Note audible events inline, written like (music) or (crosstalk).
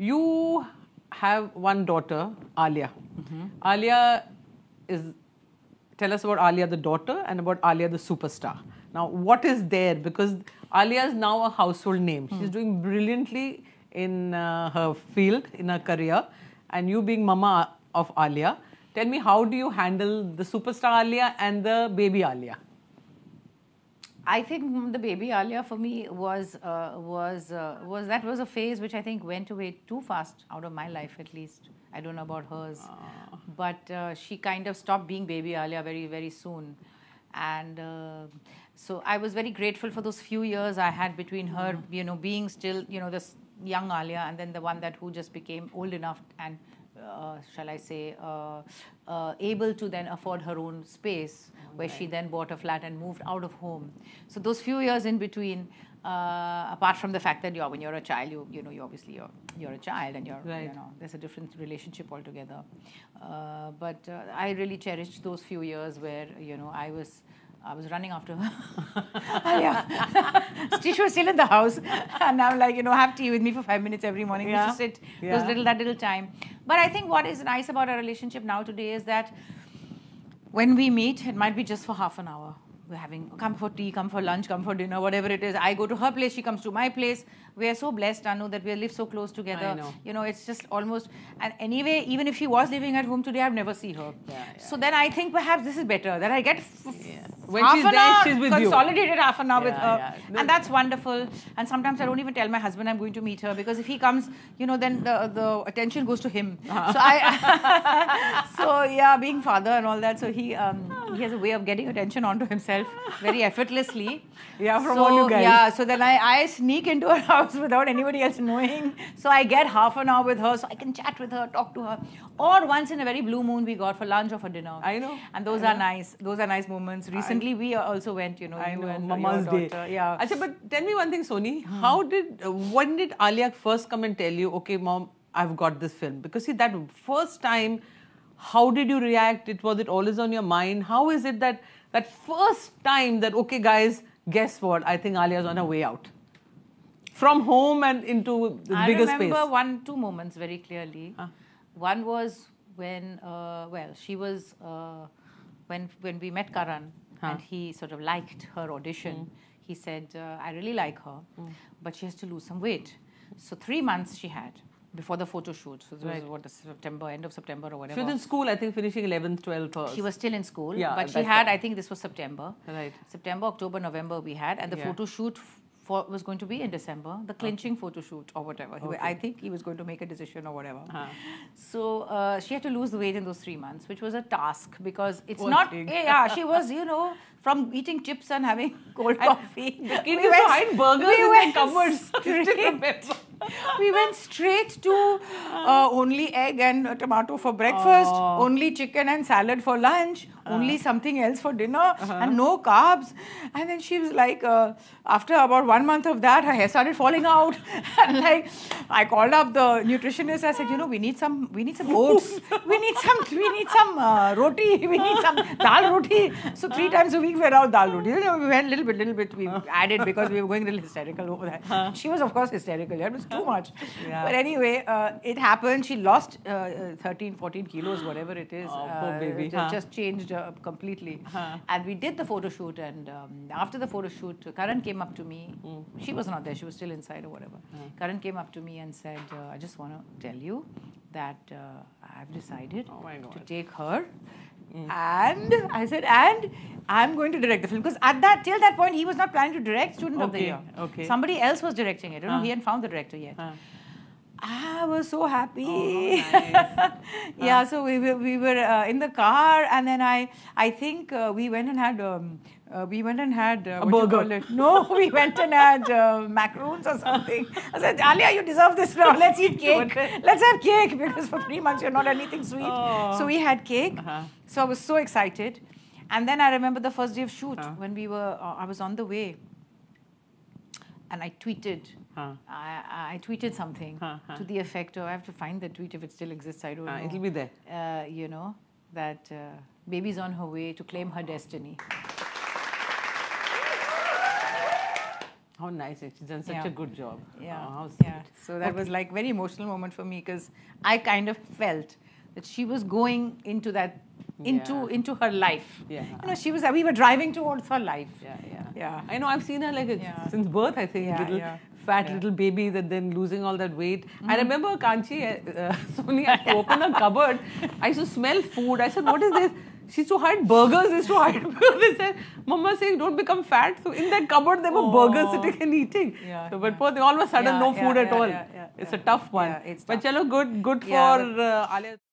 You have one daughter, Alia. Mm-hmm. Alia is. Tell us about Alia the daughter and about Alia the superstar. Now, what is there? Because Alia is now a household name. Mm. She's doing brilliantly in uh, her field, in her career, and you being mama of Alia. Tell me, how do you handle the superstar Alia and the baby Alia? I think the baby Alia for me was uh, was uh, was that was a phase which I think went away too fast out of my life at least. I don't know about hers, Aww. Ah. but uh, she kind of stopped being baby Alia very very soon, and uh, so I was very grateful for those few years I had between her, mm-hmm. you know, being still you know this young Alia and then the one that who just became old enough and uh, shall I say, uh, uh, able to then afford her own space where right. she then bought a flat and moved out of home. So those few years in between, uh, apart from the fact that you're when you're a child, you you know you obviously you're you're a child and you're right. you know there's a different relationship altogether. Uh, but uh, I really cherished those few years where you know I was. I was running after her. (laughs) Oh, yeah. (laughs) she was still in the house. (laughs) And I'm like, you know, have tea with me for five minutes every morning. Yeah. We used to sit yeah. those little, that little time. But I think what is nice about our relationship now today is that when we meet, it might be just for half an hour. We're having come for tea, come for lunch, come for dinner, whatever it is. I go to her place, she comes to my place. We are so blessed, Anu, that we live so close together. Know. You know, it's just almost. And anyway, even if she was living at home today, I've never seen her. Yeah, yeah, so yeah. then I think perhaps this is better that I get f- when half she's an there, hour, she's with consolidated you. half an hour yeah, with her, yeah. and that's wonderful. And sometimes I don't even tell my husband I'm going to meet her because if he comes, you know, then the, the attention goes to him. Uh-huh. So I, (laughs) so yeah, being father and all that. So he, um, he has a way of getting attention onto himself very effortlessly. (laughs) Yeah, from so, all you guys. Yeah, so then I, I sneak into her (laughs) house without anybody else knowing. So I get half an hour with her, so I can chat with her, talk to her. Or once in a very blue moon, we got for lunch or for dinner. I know. And those are nice. Those are nice moments. Recently, we also went. You know, I you know. Mama's day. Yeah. said, but tell me one thing, Sony. Hmm. How did uh, when did Aliak first come and tell you, okay, mom, I've got this film? Because see, that first time how did you react it was it always on your mind how is it that that first time that okay guys guess what i think alia's on her way out from home and into the I bigger space i remember one two moments very clearly huh? Ah. one was when uh, well she was uh, when when we met karan huh? and he sort of liked her audition mm. he said uh, i really like her mm. but she has to lose some weight so 3 months she had before the photo shoot. So this right. was what September, end of September or whatever. She was in school, I think, finishing 11th, 12th. Or... She was still in school, yeah, but she had, time. I think, this was September. Right. September, October, November we had, and the yeah. photo shoot for, was going to be in December, the clinching okay. photo shoot or whatever. Okay. I think he was going to make a decision or whatever. Huh. So uh, she had to lose the weight in those three months, which was a task because it's not. Thing. Eh, yeah, she was, you know, from eating chips and having (laughs) cold and coffee. The kid we went, to hide burgers we in the cupboards. (laughs) (laughs) we went straight to uh, only egg and tomato for breakfast, oh. only chicken and salad for lunch, only uh-huh. something else for dinner -huh. and no carbs. And then she was like, uh, after about one month of that, her hair started falling out. (laughs) and like, I called up the nutritionist. I said, you know, we need some, we need some oats. (laughs) we need some, we need some uh, roti. We need some (laughs) dal roti. So three times a week we're out dal roti. Uh-huh. We went little bit, little bit. We uh-huh. added because we were going a little hysterical over that. Huh. She was of course hysterical. It was too much. Yeah. But anyway, uh, it happened. She lost uh, uh 13, 14 kilos, whatever it is. Oh, poor baby. Just, huh. just changed up completely. Uh-huh. And we did the photo shoot, and um, after the photo shoot, Karan came up to me. Mm. She was not there; she was still inside or whatever. Mm. Karan came up to me and said, uh, "I just want to tell you that uh, I've decided oh to take her." Mm. And I said, and I'm going to direct the film because at that till that point he was not planning to direct Student okay. of the Year. Okay. Somebody else was directing it. You know, uh. he hadn't found the director yet. I was so happy. Oh, (laughs) nice. yeah, so we were, we were uh, in the car, and then I I think uh, we went and had um, uh, we went and had uh, a burger. No, (laughs) we went and had uh, macaroons or something. I said, Alia, you deserve this now. (laughs) Let's eat cake. Let's have cake because for three months you're not anything sweet. Oh. So we had cake. -huh. So I was so excited, and then I remember the first day of shoot -huh. when we were uh, I was on the way and I tweeted, huh. I, I, tweeted something huh, huh. to the effect of, oh, I have to find the tweet if it still exists, I don't ah, know. It'll be there. Uh, you know, that uh, baby's on her way to claim her destiny. How nice. She's done such yeah. a good job. Yeah. Oh, yeah. So that okay. was like very emotional moment for me because I kind of felt that she was going into that into yeah. into her life. Yeah. You know, she was we were driving towards her life. Yeah, yeah. Yeah. I know I've seen her like a, yeah. since birth, I think, yeah, little yeah. fat little baby that then losing all that weight. Mm. I mm-hmm. remember Kanchi, eh, uh, (laughs) Sony, I to open a cupboard. I used to smell food. I said, what is this? She used to hide burgers, used to hide They said, Mama saying, don't become fat. So in that cupboard, there were oh. burgers sitting and eating. Yeah, so, but yeah. Poor, all of a sudden, no food at all. it's a tough one. but tough. chalo, good, good for uh, Alia.